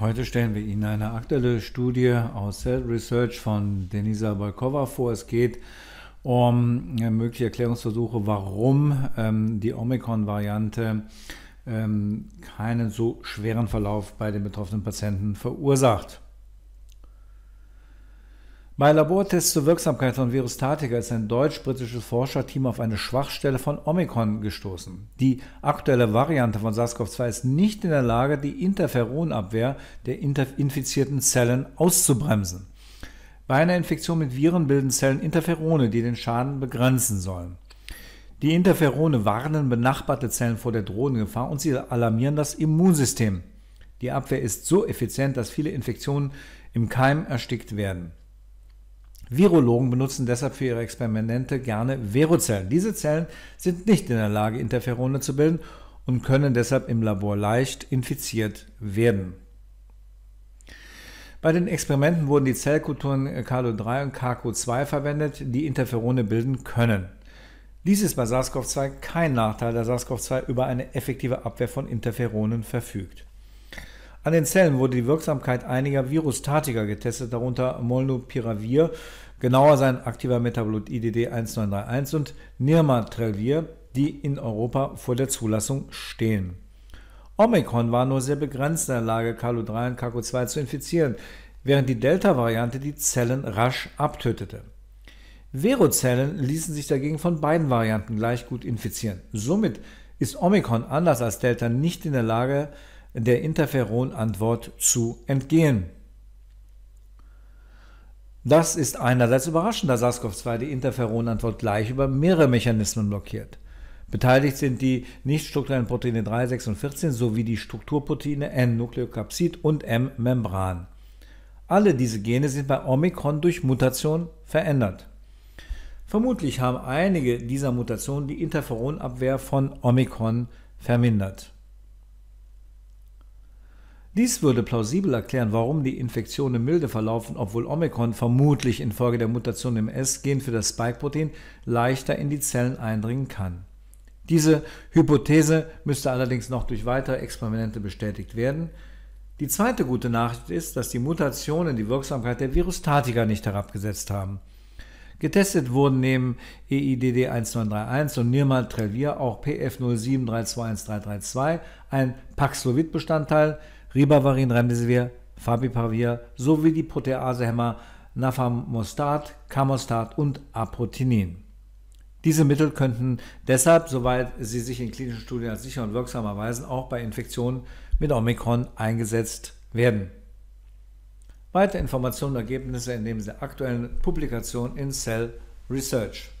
Heute stellen wir Ihnen eine aktuelle Studie aus Cell Research von Denisa Balkova vor. Es geht um äh, mögliche Erklärungsversuche, warum ähm, die Omikron-Variante ähm, keinen so schweren Verlauf bei den betroffenen Patienten verursacht. Bei Labortests zur Wirksamkeit von Virustatica ist ein deutsch-britisches Forscherteam auf eine Schwachstelle von Omikron gestoßen. Die aktuelle Variante von SARS-CoV-2 ist nicht in der Lage, die Interferonabwehr der infizierten Zellen auszubremsen. Bei einer Infektion mit Viren bilden Zellen Interferone, die den Schaden begrenzen sollen. Die Interferone warnen benachbarte Zellen vor der drohenden Gefahr und sie alarmieren das Immunsystem. Die Abwehr ist so effizient, dass viele Infektionen im Keim erstickt werden. Virologen benutzen deshalb für ihre Experimente gerne Verozellen. Diese Zellen sind nicht in der Lage, Interferone zu bilden und können deshalb im Labor leicht infiziert werden. Bei den Experimenten wurden die Zellkulturen äh, KLO3 und KCO2 verwendet, die Interferone bilden können. Dies ist bei SARS-CoV-2 kein Nachteil, da SARS-CoV-2 über eine effektive Abwehr von Interferonen verfügt. An den Zellen wurde die Wirksamkeit einiger Virustatiker getestet, darunter Molnupiravir, genauer sein aktiver Metabolit IDD 1931 und Nirmatrelvir, die in Europa vor der Zulassung stehen. Omikron war nur sehr begrenzt in der Lage, KALO3 und KAKO2 zu infizieren, während die Delta-Variante die Zellen rasch abtötete. Verozellen ließen sich dagegen von beiden Varianten gleich gut infizieren. Somit ist Omikron anders als Delta nicht in der Lage, der Interferonantwort zu entgehen. Das ist einerseits überraschend, da SARS-CoV-2 die Interferonantwort gleich über mehrere Mechanismen blockiert. Beteiligt sind die nicht strukturellen Proteine 3, 6 und 14 sowie die Strukturproteine N-Nukleokapsid und M-Membran. Alle diese Gene sind bei Omikron durch Mutation verändert. Vermutlich haben einige dieser Mutationen die Interferonabwehr von Omikron vermindert. Dies würde plausibel erklären, warum die Infektionen milde verlaufen, obwohl Omikron vermutlich infolge der Mutation im S-Gen für das Spike-Protein leichter in die Zellen eindringen kann. Diese Hypothese müsste allerdings noch durch weitere Experimente bestätigt werden. Die zweite gute Nachricht ist, dass die Mutationen die Wirksamkeit der Virustatika nicht herabgesetzt haben. Getestet wurden neben e EIDD 1931 und nirmal Nirmatrelvir auch PF07321332, ein Paxlovid-Bestandteil, Ribavarin, Remdesivir, Fabipavir sowie die Proteasehemmer Nafamostat, Camostat und Aprotinin. Diese Mittel könnten deshalb, soweit sie sich in klinischen Studien als sicher und wirksam erweisen, auch bei Infektionen mit Omikron eingesetzt werden. Weitere Informationen und Ergebnisse entnehmen Sie der aktuellen Publikation in Cell Research.